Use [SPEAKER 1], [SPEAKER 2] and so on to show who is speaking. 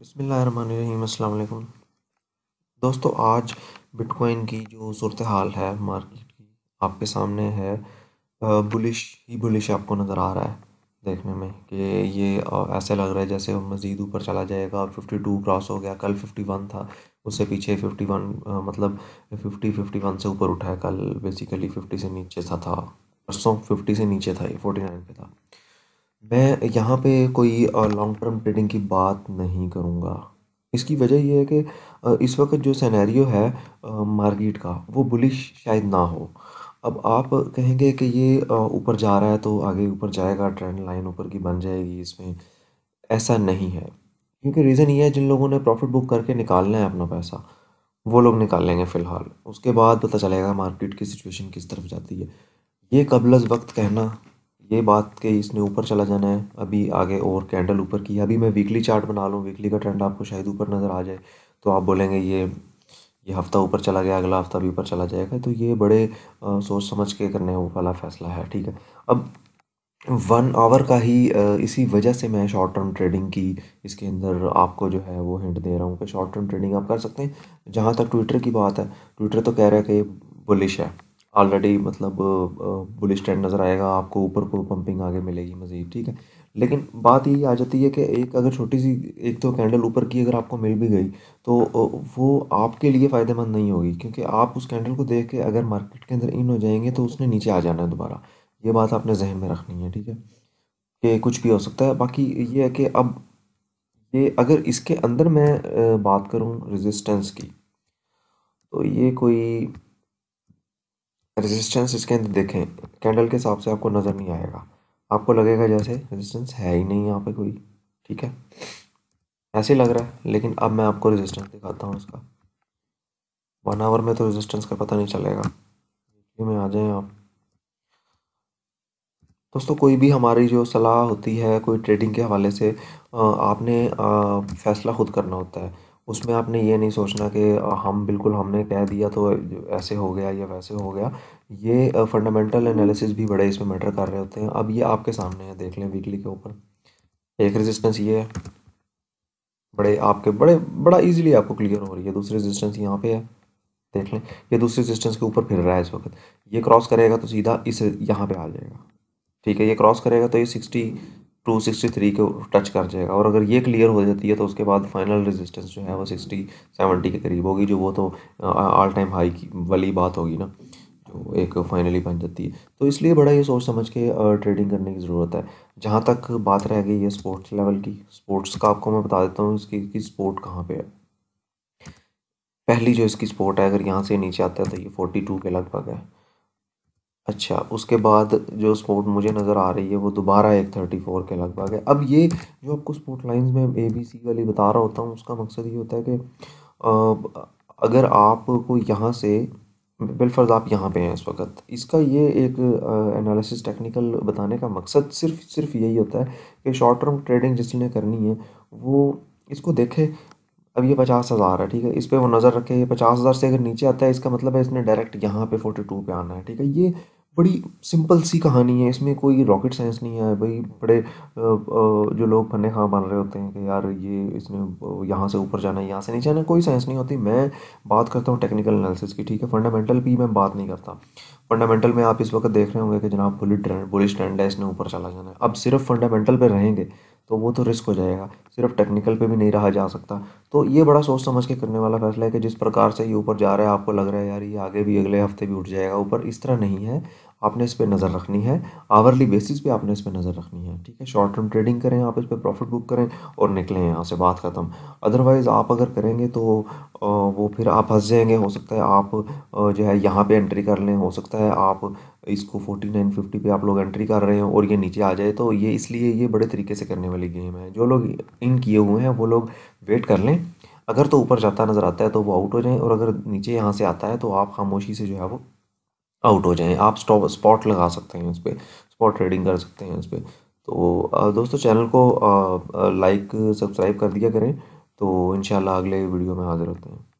[SPEAKER 1] बसमीम दोस्तों आज बिटकॉइन की जो सूरत हाल है मार्केट की आपके सामने है बुलिश ही बुलिश आपको नज़र आ रहा है देखने में कि ये ऐसे लग रहा है जैसे मज़ीद ऊपर चला जाएगा 52 क्रॉस हो गया कल 51 था उससे पीछे 51 मतलब 50 51 से ऊपर उठा है कल बेसिकली 50 से नीचे था था परसों 50 से नीचे था ये 49 पे था मैं यहाँ पे कोई लॉन्ग टर्म ट्रेडिंग की बात नहीं करूँगा इसकी वजह यह है कि इस वक्त जो सैनैरियो है मार्केट का वो बुलिश शायद ना हो अब आप कहेंगे कि ये ऊपर जा रहा है तो आगे ऊपर जाएगा ट्रेंड लाइन ऊपर की बन जाएगी इसमें ऐसा नहीं है क्योंकि रीज़न ये है जिन लोगों ने प्रॉफिट बुक करके निकालना है अपना पैसा वो लोग निकाल लेंगे फ़िलहाल उसके बाद पता चलेगा मार्केट की सिचुएशन किस तरफ जाती है ये कबलज वक्त कहना ये बात के इसने ऊपर चला जाना है अभी आगे और कैंडल ऊपर की अभी मैं वीकली चार्ट बना लूँ वीकली का ट्रेंड आपको शायद ऊपर नज़र आ जाए तो आप बोलेंगे ये ये हफ़्ता ऊपर चला गया अगला हफ़्ता भी ऊपर चला जाएगा तो ये बड़े आ, सोच समझ के करने वाला फैसला है ठीक है अब वन आवर का ही इसी वजह से मैं शॉर्ट टर्म ट्रेडिंग की इसके अंदर आपको जो है वो हिंट दे रहा हूँ कि शॉर्ट टर्म ट्रेडिंग आप कर सकते हैं जहाँ तक ट्विटर की बात है ट्विटर तो कह रहा है कि बुलिश है ऑलरेडी मतलब बुलिश ट्रेंड नज़र आएगा आपको ऊपर को पंपिंग आगे मिलेगी मज़ीद ठीक है लेकिन बात यही आ जाती है कि एक अगर छोटी सी एक तो कैंडल ऊपर की अगर आपको मिल भी गई तो वो आपके लिए फ़ायदेमंद नहीं होगी क्योंकि आप उस कैंडल को देख के अगर मार्केट के अंदर इन हो जाएंगे तो उसने नीचे आ जाना है दोबारा ये बात आपने जहन में रखनी है ठीक है कि कुछ भी हो सकता है बाकी ये है कि अब ये अगर इसके अंदर मैं बात करूँ रजिस्टेंस की तो ये कोई रेजिस्टेंस इसके अंदर देखें कैंडल के हिसाब से आपको नज़र नहीं आएगा आपको लगेगा जैसे रेजिस्टेंस है ही नहीं यहाँ पे कोई ठीक है ऐसे लग रहा है लेकिन अब मैं आपको रेजिस्टेंस दिखाता हूँ इसका वन आवर में तो रेजिस्टेंस का पता नहीं चलेगा में आ जाएं आप दोस्तों कोई भी हमारी जो सलाह होती है कोई ट्रेडिंग के हवाले से आपने फैसला खुद करना होता है उसमें आपने ये नहीं सोचना कि हम बिल्कुल हमने कह दिया तो ऐसे हो गया या वैसे हो गया ये फंडामेंटल एनालिसिस भी बड़े इसमें मैटर कर रहे होते हैं अब ये आपके सामने है देख लें वीकली के ऊपर एक रेजिस्टेंस ये है बड़े आपके बड़े बड़ा इजीली आपको क्लियर हो रही है दूसरी रेजिस्टेंस यहाँ पे है देख लें ये दूसरी रेजिस्टेंस के ऊपर फिर रहा है इस वक्त ये क्रॉस करेगा तो सीधा इस यहाँ पर आ जाएगा ठीक है ये क्रॉस करेगा तो ये सिक्सटी 263 को टच कर जाएगा और अगर ये क्लियर हो जाती है तो उसके बाद फाइनल रेजिस्टेंस जो है वो 60 70 के करीब होगी जो वो तो ऑल टाइम हाई की वाली बात होगी ना जो एक फाइनली बन जाती है तो इसलिए बड़ा ये सोच समझ के ट्रेडिंग करने की ज़रूरत है जहाँ तक बात रह गई है स्पोर्ट्स लेवल की स्पोर्ट्स का आपको मैं बता देता हूँ इसकी कि स्पोर्ट कहाँ पर है पहली जो इसकी स्पोर्ट है अगर यहाँ से नीचे आता है तो ये टू के लगभग है अच्छा उसके बाद जो स्पोर्ट मुझे नज़र आ रही है वो दोबारा एक थर्टी फोर के लगभग है अब ये जो आपको स्पोर्ट लाइंस में ए बी सी वाली बता रहा होता हूँ उसका मकसद ये होता है कि अगर आपको यहाँ से बिलफर्ज आप यहाँ पे हैं इस वक्त इसका ये एक एनालिसिस टेक्निकल बताने का मकसद सिर्फ सिर्फ यही होता है कि शॉर्ट टर्म ट्रेडिंग जिसने करनी है वो इसको देखे अब ये पचास हज़ार है ठीक है इस पर वो नज़र रखे ये पचास हज़ार से अगर नीचे आता है इसका मतलब है इसने डायरेक्ट यहाँ पे फोर्टी टू पर आना है ठीक है ये बड़ी सिंपल सी कहानी है इसमें कोई रॉकेट साइंस नहीं है भाई बड़े जो लोग फन्ने खा मान रहे होते हैं कि यार ये इसने यहाँ से ऊपर जाना है यहाँ से नहीं जाना कोई साइंस नहीं होती मैं बात करता हूँ टेक्निकल एनालिसिस की ठीक है फंडामेंटल भी मैं बात नहीं करता फंडामेंटल में आप इस वक्त देख रहे होंगे कि जनाब बुलेट ट्रेंड बुलिश ट्रेंड है इसने ऊपर चला जाना है अब सिर्फ फंडामेंटल पर रहेंगे तो वो तो रिस्क हो जाएगा सिर्फ टेक्निकल पे भी नहीं रहा जा सकता तो ये बड़ा सोच समझ के करने वाला फैसला है कि जिस प्रकार से ये ऊपर जा रहा है आपको लग रहा है यार ये आगे भी अगले हफ्ते भी उठ जाएगा ऊपर इस तरह नहीं है आपने इस पर नज़र रखनी है आवरली बेसिस पे आपने इस पर नज़र रखनी है ठीक है शॉर्ट टर्म ट्रेडिंग करें आप इस पर प्रॉफिट बुक करें और निकलें यहाँ से बात ख़त्म अदरवाइज़ आप अगर करेंगे तो वो फिर आप फंस जाएंगे हो सकता है आप जो है यहाँ पे एंट्री कर लें हो सकता है आप इसको फोर्टी नाइन फिफ्टी पे आप लोग एंट्री कर रहे हैं और ये नीचे आ जाए तो ये इसलिए ये बड़े तरीके से करने वाली गेम है जो लोग इन किए हुए हैं वो लोग वेट कर लें अगर तो ऊपर जाता नज़र आता है तो वो आउट हो जाएँ और अगर नीचे यहाँ से आता है तो आप खामोशी से जो है वो आउट हो जाएं आप स्टॉप स्पॉट लगा सकते हैं उस पर स्पॉट ट्रेडिंग कर सकते हैं उस पर तो दोस्तों चैनल को लाइक सब्सक्राइब कर दिया करें तो इन अगले वीडियो में हाज़िर होते हैं